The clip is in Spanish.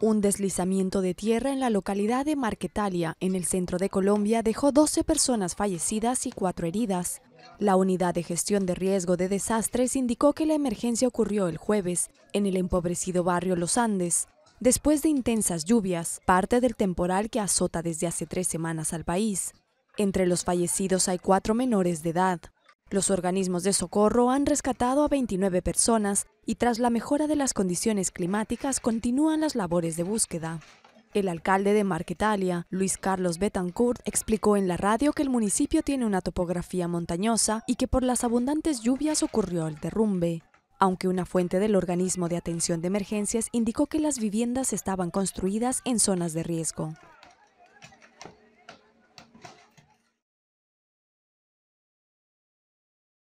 Un deslizamiento de tierra en la localidad de Marquetalia, en el centro de Colombia, dejó 12 personas fallecidas y cuatro heridas. La Unidad de Gestión de Riesgo de Desastres indicó que la emergencia ocurrió el jueves en el empobrecido barrio Los Andes, después de intensas lluvias, parte del temporal que azota desde hace tres semanas al país. Entre los fallecidos hay cuatro menores de edad. Los organismos de socorro han rescatado a 29 personas y tras la mejora de las condiciones climáticas continúan las labores de búsqueda. El alcalde de Marquetalia, Luis Carlos Betancourt, explicó en la radio que el municipio tiene una topografía montañosa y que por las abundantes lluvias ocurrió el derrumbe. Aunque una fuente del organismo de atención de emergencias indicó que las viviendas estaban construidas en zonas de riesgo.